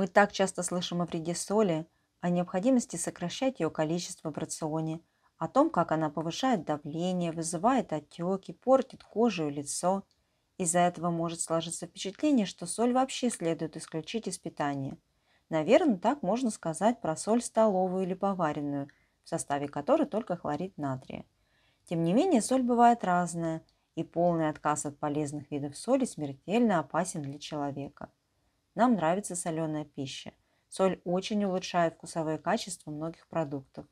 Мы так часто слышим о вреде соли, о необходимости сокращать ее количество в рационе, о том, как она повышает давление, вызывает отеки, портит кожу и лицо. Из-за этого может сложиться впечатление, что соль вообще следует исключить из питания. Наверное, так можно сказать про соль столовую или поваренную, в составе которой только хлорид натрия. Тем не менее, соль бывает разная, и полный отказ от полезных видов соли смертельно опасен для человека – нам нравится соленая пища. Соль очень улучшает вкусовые качества многих продуктов.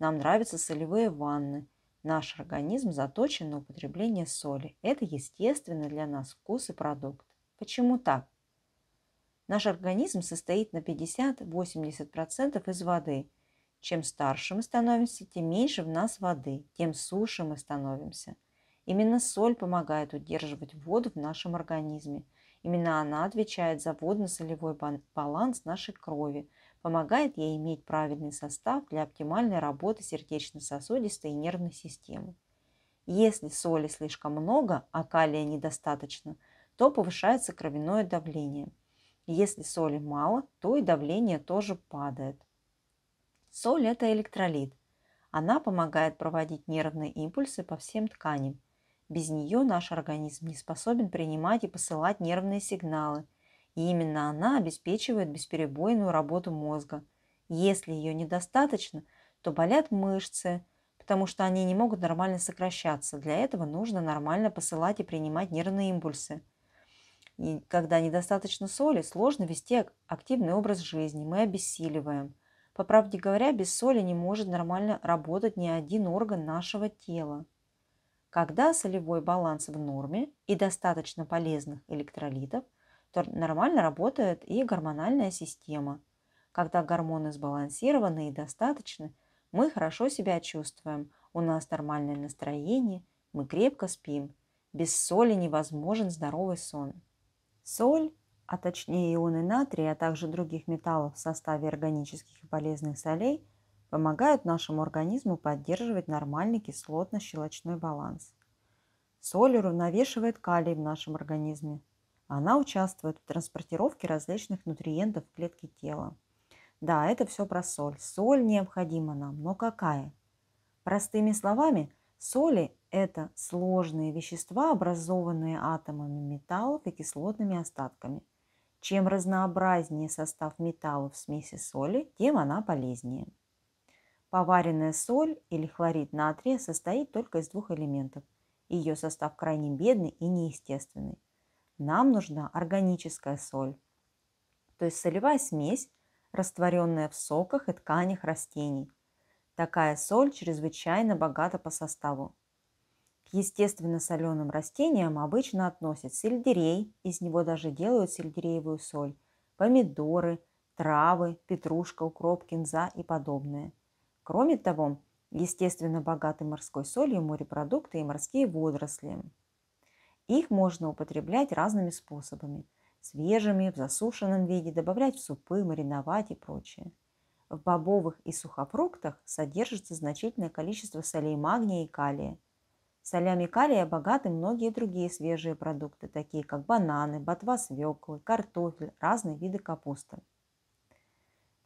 Нам нравятся солевые ванны. Наш организм заточен на употребление соли. Это естественно для нас вкус и продукт. Почему так? Наш организм состоит на 50-80% из воды. Чем старше мы становимся, тем меньше в нас воды, тем суше мы становимся. Именно соль помогает удерживать воду в нашем организме – Именно она отвечает за водно-солевой баланс нашей крови, помогает ей иметь правильный состав для оптимальной работы сердечно-сосудистой и нервной системы. Если соли слишком много, а калия недостаточно, то повышается кровяное давление. Если соли мало, то и давление тоже падает. Соль – это электролит. Она помогает проводить нервные импульсы по всем тканям, без нее наш организм не способен принимать и посылать нервные сигналы, и именно она обеспечивает бесперебойную работу мозга. Если ее недостаточно, то болят мышцы, потому что они не могут нормально сокращаться. Для этого нужно нормально посылать и принимать нервные импульсы. И когда недостаточно соли, сложно вести активный образ жизни, мы обессиливаем. По правде говоря, без соли не может нормально работать ни один орган нашего тела. Когда солевой баланс в норме и достаточно полезных электролитов, то нормально работает и гормональная система. Когда гормоны сбалансированы и достаточны, мы хорошо себя чувствуем, у нас нормальное настроение, мы крепко спим. Без соли невозможен здоровый сон. Соль, а точнее ионы натрия, а также других металлов в составе органических и полезных солей – помогают нашему организму поддерживать нормальный кислотно-щелочной баланс. Соль уравновешивает калий в нашем организме. Она участвует в транспортировке различных нутриентов в клетки тела. Да, это все про соль. Соль необходима нам, но какая? Простыми словами, соли – это сложные вещества, образованные атомами металлов и кислотными остатками. Чем разнообразнее состав металлов в смеси соли, тем она полезнее. Поваренная соль или хлорид натрия состоит только из двух элементов. ее состав крайне бедный и неестественный. Нам нужна органическая соль, то есть солевая смесь, растворенная в соках и тканях растений. Такая соль чрезвычайно богата по составу. К естественно соленым растениям обычно относят сельдерей, из него даже делают сельдереевую соль, помидоры, травы, петрушка, укроп, кинза и подобное – Кроме того, естественно богаты морской солью морепродукты и морские водоросли. Их можно употреблять разными способами – свежими, в засушенном виде, добавлять в супы, мариновать и прочее. В бобовых и сухофруктах содержится значительное количество солей магния и калия. Солями калия богаты многие другие свежие продукты, такие как бананы, ботва свеклы, картофель, разные виды капусты.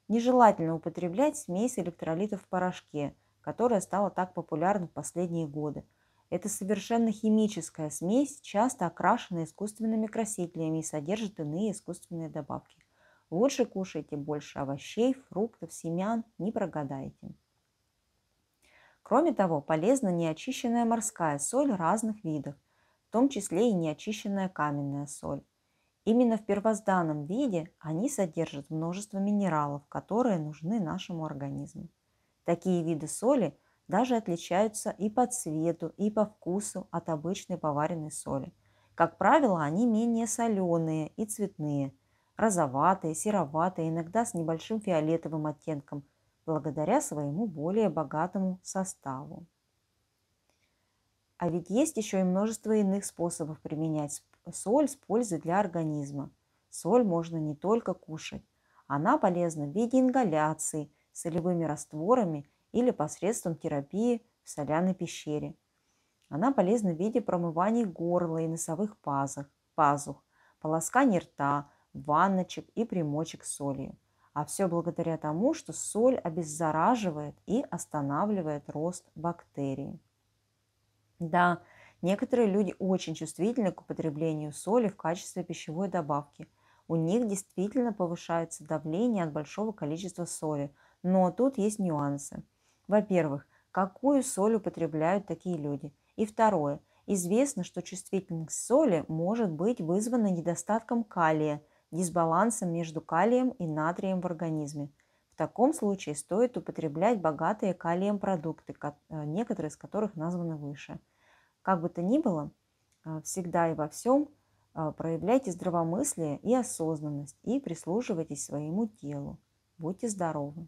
Нежелательно употреблять смесь электролитов в порошке, которая стала так популярна в последние годы. Это совершенно химическая смесь, часто окрашена искусственными красителями и содержит иные искусственные добавки. Лучше кушайте больше овощей, фруктов, семян, не прогадаете. Кроме того, полезна неочищенная морская соль разных видов, в том числе и неочищенная каменная соль. Именно в первозданном виде они содержат множество минералов, которые нужны нашему организму. Такие виды соли даже отличаются и по цвету, и по вкусу от обычной поваренной соли. Как правило, они менее соленые и цветные, розоватые, сероватые, иногда с небольшим фиолетовым оттенком, благодаря своему более богатому составу. А ведь есть еще и множество иных способов применять соль с пользой для организма. Соль можно не только кушать. Она полезна в виде ингаляции солевыми растворами или посредством терапии в соляной пещере. Она полезна в виде промываний горла и носовых пазух, пазух полосканий рта, ванночек и примочек солью. А все благодаря тому, что соль обеззараживает и останавливает рост бактерий. Да, Некоторые люди очень чувствительны к употреблению соли в качестве пищевой добавки. У них действительно повышается давление от большого количества соли, но тут есть нюансы. Во-первых, какую соль употребляют такие люди? И второе, известно, что чувствительность соли может быть вызвана недостатком калия, дисбалансом между калием и натрием в организме. В таком случае стоит употреблять богатые калием продукты, э, некоторые из которых названы выше – как бы то ни было, а, всегда и во всем а, проявляйте здравомыслие и осознанность и прислуживайтесь своему телу. Будьте здоровы!